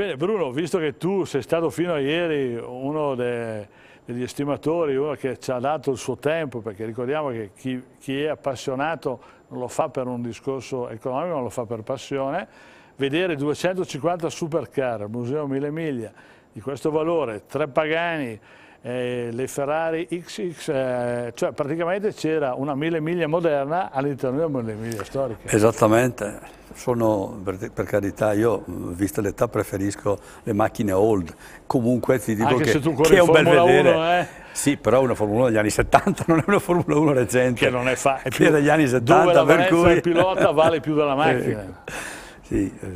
Bene Bruno, visto che tu sei stato fino a ieri uno de, degli estimatori, uno che ci ha dato il suo tempo, perché ricordiamo che chi, chi, è appassionato non lo fa per un discorso economico, ma lo fa per passione, vedere 250 supercar, Museo Mille Miglia, di questo valore, tre pagani, eh, le Ferrari XX, eh, cioè praticamente c'era una mille miglia moderna all'interno di una 1000 miglia storica. Esattamente, sono, per, per, carità, io vista l'età preferisco le macchine old, comunque ti dico Anche che, che è un bel vedere. 1, eh? Sì, però è una Formula 1 degli anni 70, non è una Formula 1 recente. Che non è fa, è, più, degli anni 70, per cui... il pilota vale più della macchina. Sì, eh,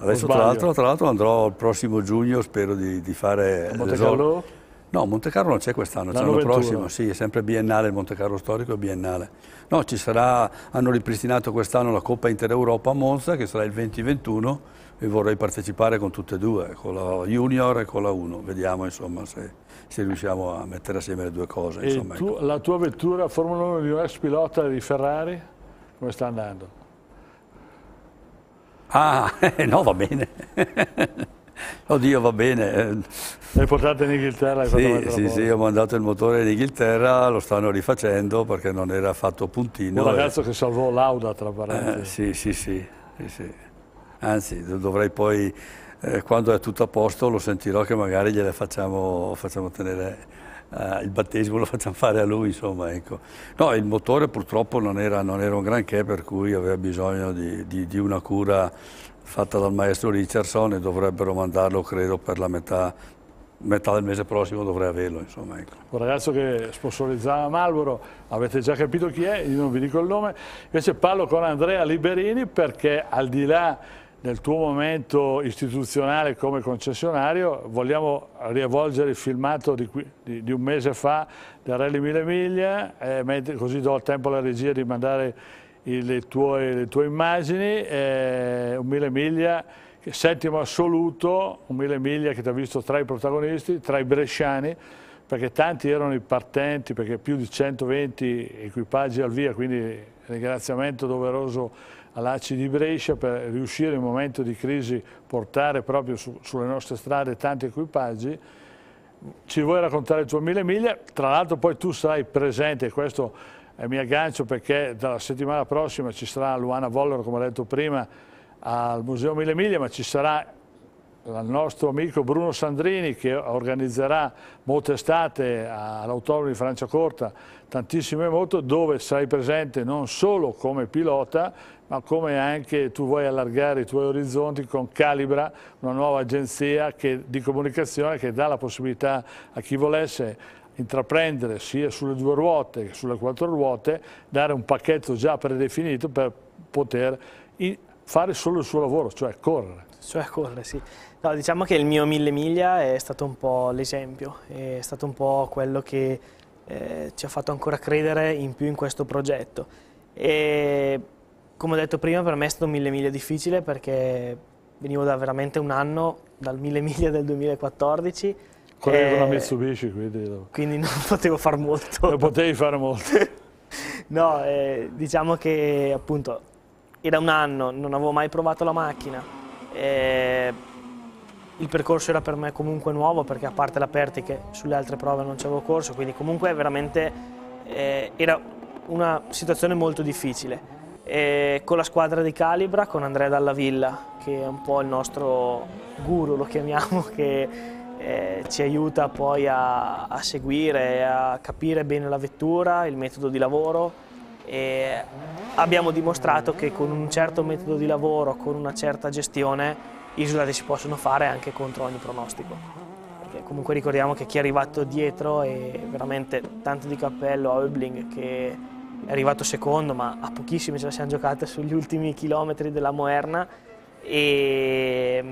adesso tra l'altro, andrò il prossimo giugno, spero di, di fare l'esordio. No, Monte Carlo non c'è quest'anno, l'anno, l'anno prossimo, sì, è sempre biennale il Monte Carlo storico e biennale. No, ci sarà, hanno ripristinato quest'anno la Coppa Intereuropa a Monza che sarà il 2021 e vorrei partecipare con tutte e due, con la Junior e con la 1, vediamo insomma se, se riusciamo a mettere assieme le due cose. Insomma, tu, ecco. La tua vettura Formula 1 di un ex pilota di Ferrari, come sta andando? Ah, no, va bene. Oddio, va bene. L'hai eh. portato in Inghilterra? Sì, sì, sì, ho mandato il motore in Inghilterra, lo stanno rifacendo perché non era fatto puntino. Un ragazzo e... che salvò l'Auda, tra eh, parentesi. Eh, sì, sì, sì, sì, sì. Anzi, dovrei poi, eh, quando è tutto a posto, lo sentirò che magari gliela facciamo, facciamo tenere... Uh, il battesimo lo facciamo fare a lui, insomma, ecco. No, il motore purtroppo non era, non era un granché, per cui aveva bisogno di, di, di una cura fatta dal maestro Richardson e dovrebbero mandarlo credo per la metà, metà del mese prossimo dovrei averlo insomma, ecco. un ragazzo che sponsorizzava Marlboro, avete già capito chi è io non vi dico il nome invece parlo con Andrea Liberini perché al di là del tuo momento istituzionale come concessionario vogliamo rivolgere il filmato di, qui, di, di un mese fa del Rally Mille Miglia eh, così do il tempo alla regia di mandare le tue, le tue immagini, eh, un Mille Miglia, settimo assoluto, un Mille Miglia che ti ha visto tra i protagonisti, tra i bresciani, perché tanti erano i partenti, perché più di 120 equipaggi al via, quindi ringraziamento doveroso all'ACI di Brescia per riuscire in momento di crisi portare proprio su, sulle nostre strade tanti equipaggi. Ci vuoi raccontare il tuo Mille Miglia, tra l'altro poi tu sarai presente, questo e mi aggancio perché dalla settimana prossima ci sarà Luana Vollero, come ho detto prima, al Museo Mille Miglia, ma ci sarà il nostro amico Bruno Sandrini che organizzerà molte estate all'Autonomo di Francia Corta, tantissime moto, dove sarai presente non solo come pilota, ma come anche tu vuoi allargare i tuoi orizzonti con Calibra, una nuova agenzia che, di comunicazione che dà la possibilità a chi volesse intraprendere sia sulle due ruote che sulle quattro ruote, dare un pacchetto già predefinito per poter fare solo il suo lavoro, cioè correre. Cioè correre, sì. No, diciamo che il mio mille miglia è stato un po' l'esempio, è stato un po' quello che eh, ci ha fatto ancora credere in più in questo progetto. E come ho detto prima, per me è stato un mille miglia difficile perché venivo da veramente un anno, dal mille miglia del 2014, Correvo una eh, Mitsubishi, quindi... Quindi non potevo fare molto. Non potevi fare molto. no, eh, diciamo che appunto era un anno, non avevo mai provato la macchina. Eh, il percorso era per me comunque nuovo perché a parte la Perti sulle altre prove non c'avevo corso, quindi comunque veramente eh, era una situazione molto difficile. E eh, con la squadra di Calibra, con Andrea Dallavilla, che è un po' il nostro guru, lo chiamiamo, che eh, ci aiuta poi a, a seguire, a capire bene la vettura, il metodo di lavoro e abbiamo dimostrato che con un certo metodo di lavoro, con una certa gestione, i risultati si possono fare anche contro ogni pronostico. Perché comunque ricordiamo che chi è arrivato dietro è veramente tanto di cappello a Oebling che è arrivato secondo, ma a pochissimi ce la siamo giocata sugli ultimi chilometri della Moerna e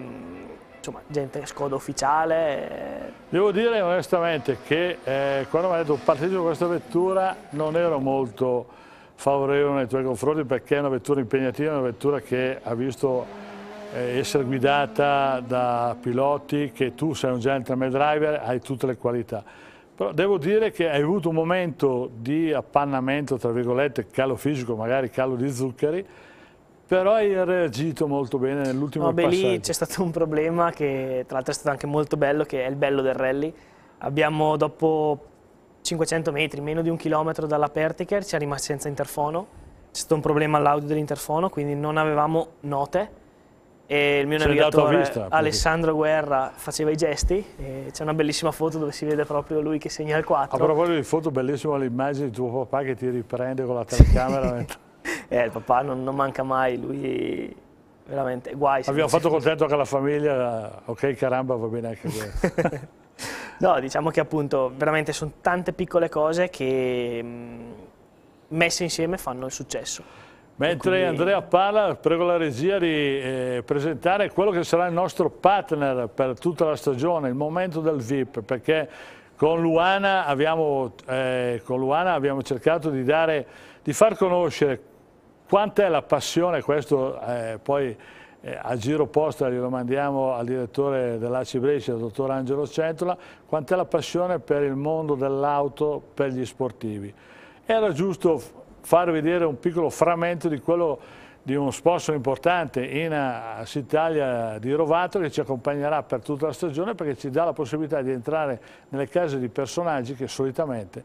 insomma, gente scoda ufficiale. Eh. Devo dire onestamente che eh, quando mi ha detto partito con questa vettura non ero molto favorevole nei tuoi confronti perché è una vettura impegnativa, una vettura che ha visto eh, essere guidata da piloti che tu sei un gentleman driver, hai tutte le qualità. Però devo dire che hai avuto un momento di appannamento, tra virgolette, calo fisico, magari calo di zuccheri, però hai reagito molto bene nell'ultimo no, beh, lì c'è stato un problema che tra l'altro è stato anche molto bello, che è il bello del rally. Abbiamo dopo 500 metri, meno di un chilometro dalla Pertiker, ci è rimasto senza interfono. C'è stato un problema all'audio dell'interfono, quindi non avevamo note. E il mio navigatore vista, Alessandro Guerra faceva i gesti. c'è una bellissima foto dove si vede proprio lui che segna il 4. A proposito di foto, bellissima l'immagine di tuo papà che ti riprende con la telecamera. Eh, il papà non, non manca mai, lui veramente guai. Abbiamo fatto contento anche la famiglia, ok caramba va bene anche questo. no, diciamo che appunto veramente sono tante piccole cose che mm, messe insieme fanno il successo. Mentre Andrea parla, prego la regia di eh, presentare quello che sarà il nostro partner per tutta la stagione, il momento del VIP, perché con Luana abbiamo, eh, con Luana abbiamo cercato di, dare, di, far conoscere quanta è la passione, questo eh, poi eh, a giro posto glielo mandiamo al direttore dell'ACI Brescia, il dottor Angelo Centola, quant'è la passione per il mondo dell'auto, per gli sportivi. Era giusto far vedere un piccolo frammento di quello di uno sponsor importante in AS Italia di Rovato che ci accompagnerà per tutta la stagione perché ci dà la possibilità di entrare nelle case di personaggi che solitamente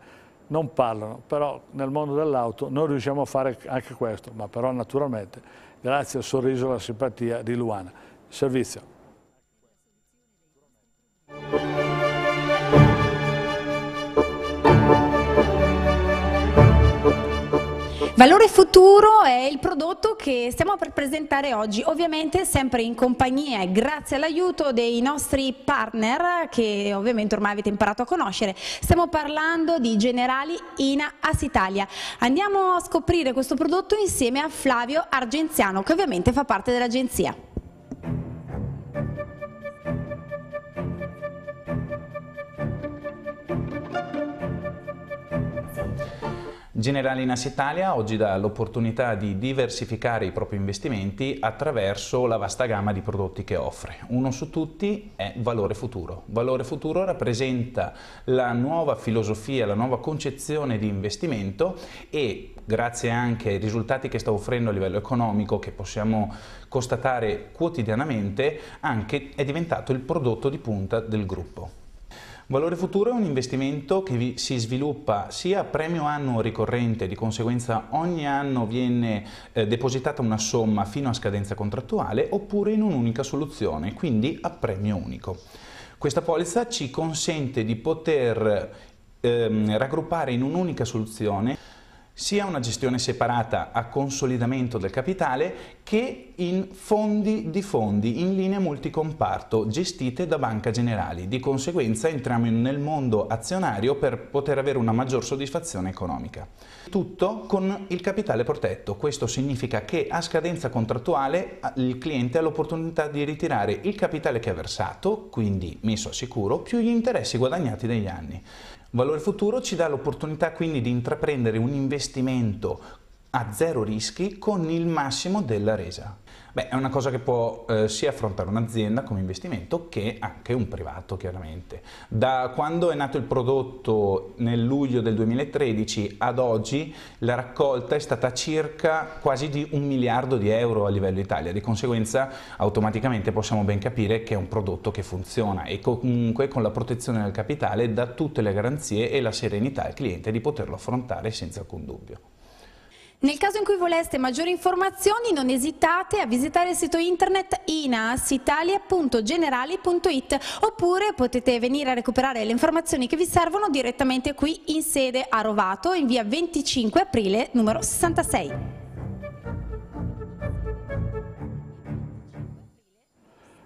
non parlano, però nel mondo dell'auto non riusciamo a fare anche questo, ma però naturalmente grazie al sorriso e alla simpatia di Luana. Servizio. Valore Futuro è il prodotto che stiamo per presentare oggi, ovviamente sempre in compagnia e grazie all'aiuto dei nostri partner che ovviamente ormai avete imparato a conoscere. Stiamo parlando di Generali Ina Asitalia. Andiamo a scoprire questo prodotto insieme a Flavio Argenziano che ovviamente fa parte dell'agenzia. Generalinas Italia oggi dà l'opportunità di diversificare i propri investimenti attraverso la vasta gamma di prodotti che offre. Uno su tutti è Valore Futuro. Valore Futuro rappresenta la nuova filosofia, la nuova concezione di investimento e grazie anche ai risultati che sta offrendo a livello economico che possiamo constatare quotidianamente, anche è diventato il prodotto di punta del gruppo. Valore futuro è un investimento che vi, si sviluppa sia a premio annuo ricorrente, di conseguenza ogni anno viene eh, depositata una somma fino a scadenza contrattuale, oppure in un'unica soluzione, quindi a premio unico. Questa polizza ci consente di poter ehm, raggruppare in un'unica soluzione sia una gestione separata a consolidamento del capitale che in fondi di fondi in linee multicomparto gestite da Banca Generali. Di conseguenza entriamo nel mondo azionario per poter avere una maggior soddisfazione economica. Tutto con il capitale protetto. Questo significa che a scadenza contrattuale il cliente ha l'opportunità di ritirare il capitale che ha versato, quindi messo a sicuro, più gli interessi guadagnati negli anni. Valore futuro ci dà l'opportunità quindi di intraprendere un investimento a zero rischi con il massimo della resa. Beh, è una cosa che può eh, sia affrontare un'azienda come investimento che anche un privato, chiaramente. Da quando è nato il prodotto nel luglio del 2013 ad oggi, la raccolta è stata circa quasi di un miliardo di euro a livello Italia, di conseguenza automaticamente possiamo ben capire che è un prodotto che funziona e comunque con la protezione del capitale dà tutte le garanzie e la serenità al cliente di poterlo affrontare senza alcun dubbio. Nel caso in cui voleste maggiori informazioni non esitate a visitare il sito internet inasitalia.generali.it oppure potete venire a recuperare le informazioni che vi servono direttamente qui in sede a Rovato in via 25 aprile numero 66.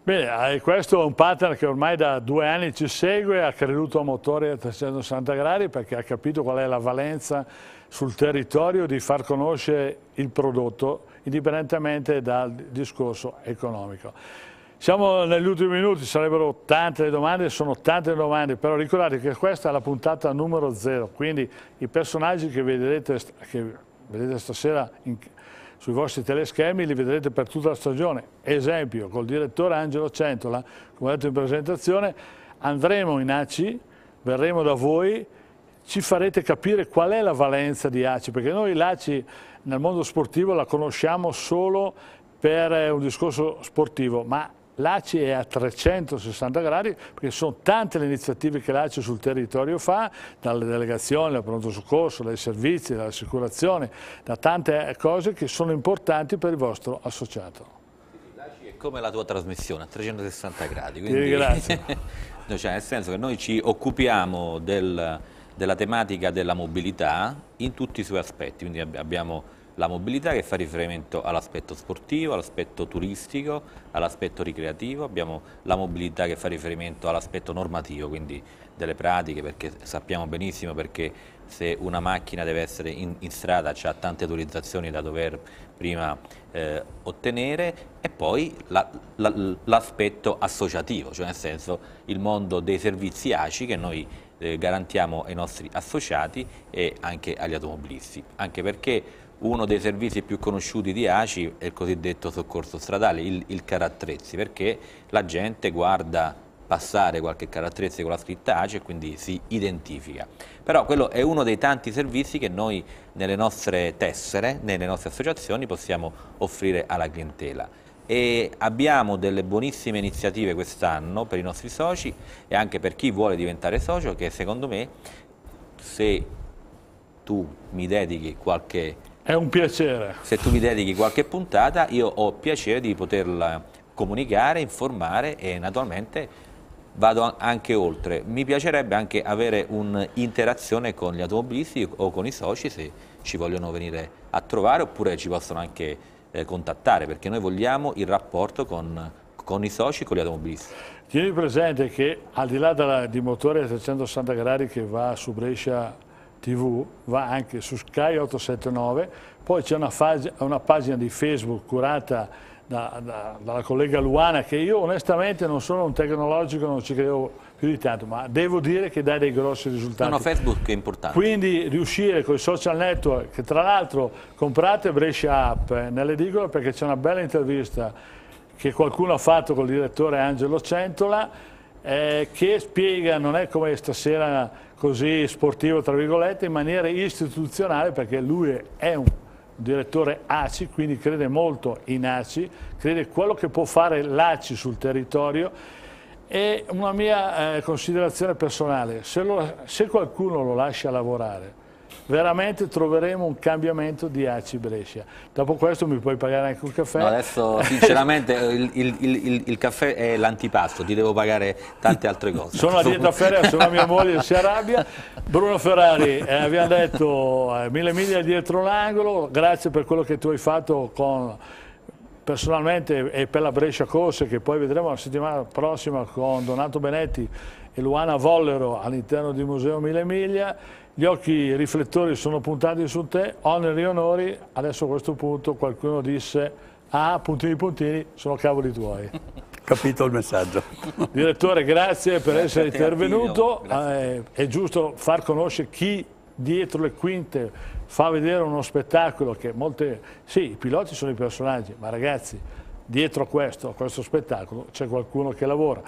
Bene, eh, questo è un partner che ormai da due anni ci segue, ha creduto a motori a 360 gradi perché ha capito qual è la valenza sul territorio di far conoscere il prodotto indipendentemente dal discorso economico. Siamo negli ultimi minuti, sarebbero tante le domande, sono tante le domande, però ricordate che questa è la puntata numero zero, quindi i personaggi che vedrete, che vedrete stasera in, sui vostri teleschemi li vedrete per tutta la stagione. Esempio, col direttore Angelo Centola, come ho detto in presentazione, andremo in ACI, verremo da voi, ci farete capire qual è la valenza di ACI, perché noi l'ACI nel mondo sportivo la conosciamo solo per eh, un discorso sportivo, ma l'ACI è a 360 gradi perché sono tante le iniziative che l'ACI sul territorio fa, dalle delegazioni, dal pronto soccorso, dai servizi, dall'assicurazione, da tante eh, cose che sono importanti per il vostro associato. L'ACI è come la tua trasmissione, a 360 gradi. Quindi... Grazie. no, cioè, nel senso che noi ci occupiamo del, della tematica della mobilità in tutti i suoi aspetti, quindi abbiamo la mobilità che fa riferimento all'aspetto sportivo, all'aspetto turistico, all'aspetto ricreativo, abbiamo la mobilità che fa riferimento all'aspetto normativo, quindi delle pratiche, perché sappiamo benissimo perché se una macchina deve essere in, in strada ha tante autorizzazioni da dover prima eh, ottenere e poi l'aspetto la, la, associativo, cioè nel senso il mondo dei servizi ACI che noi eh, garantiamo ai nostri associati e anche agli automobilisti, anche perché uno dei servizi più conosciuti di ACI è il cosiddetto soccorso stradale, il, il carattrezzi, perché la gente guarda passare qualche carattrezzi con la scritta ACI e quindi si identifica. Però quello è uno dei tanti servizi che noi nelle nostre tessere, nelle nostre associazioni possiamo offrire alla clientela. E abbiamo delle buonissime iniziative quest'anno per i nostri soci e anche per chi vuole diventare socio che secondo me se tu mi dedichi qualche è un piacere. Se tu mi dedichi qualche puntata, io ho piacere di poterla comunicare, informare e naturalmente vado anche oltre. Mi piacerebbe anche avere un'interazione con gli automobilisti o con i soci se ci vogliono venire a trovare oppure ci possono anche eh, contattare perché noi vogliamo il rapporto con, con i soci e con gli automobilisti. Tieni presente che al di là della, di motore a 360 gradi che va su Brescia TV, va anche su Sky 879, poi c'è una, una, pagina di Facebook curata da, da, dalla collega Luana che io onestamente non sono un tecnologico, non ci credevo più di tanto, ma devo dire che dà dei grossi risultati. No, no, Facebook è importante. Quindi riuscire con i social network, che tra l'altro comprate Brescia App eh, nell'edicola perché c'è una bella intervista che qualcuno ha fatto col direttore Angelo Centola, eh, che spiega, non è come stasera così sportivo tra virgolette, in maniera istituzionale perché lui è un direttore ACI, quindi crede molto in ACI, crede quello che può fare l'ACI sul territorio e una mia eh, considerazione personale, se, lo, se qualcuno lo lascia lavorare veramente troveremo un cambiamento di ACI Brescia. Dopo questo mi puoi pagare anche un caffè. No, adesso sinceramente il, il, il, il, caffè è l'antipasto, ti devo pagare tante altre cose. Sono a dieta ferrea, sono a mia moglie si arrabbia. Bruno Ferrari, eh, abbiamo detto eh, mille miglia dietro l'angolo, grazie per quello che tu hai fatto con personalmente e per la Brescia Corse che poi vedremo la settimana prossima con Donato Benetti e Luana Vollero all'interno di Museo Mille Miglia gli occhi i riflettori sono puntati su te, oneri e onori, adesso a questo punto qualcuno disse, ah, puntini puntini, sono cavoli tuoi. Capito il messaggio. Direttore, grazie per grazie essere intervenuto. Eh, è giusto far conoscere chi dietro le quinte fa vedere uno spettacolo che molte... Sì, i piloti sono i personaggi, ma ragazzi, dietro questo, questo spettacolo c'è qualcuno che lavora.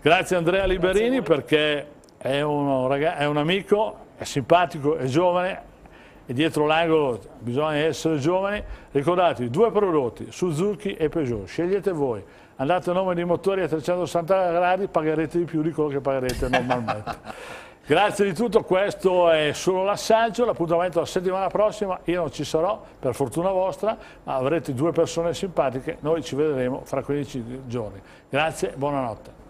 Grazie Andrea Liberini grazie perché è, uno, è un amico, è simpatico, è giovane e dietro l'angolo bisogna essere giovani. Ricordatevi, due prodotti, Suzuki e Peugeot, scegliete voi. Andate a nome di motori a 360 gradi, pagherete di più di quello che pagherete normalmente. Grazie di tutto, questo è solo l'assaggio, l'appuntamento la settimana prossima, io non ci sarò, per fortuna vostra, ma avrete due persone simpatiche, noi ci vedremo fra 15 giorni. Grazie, buonanotte.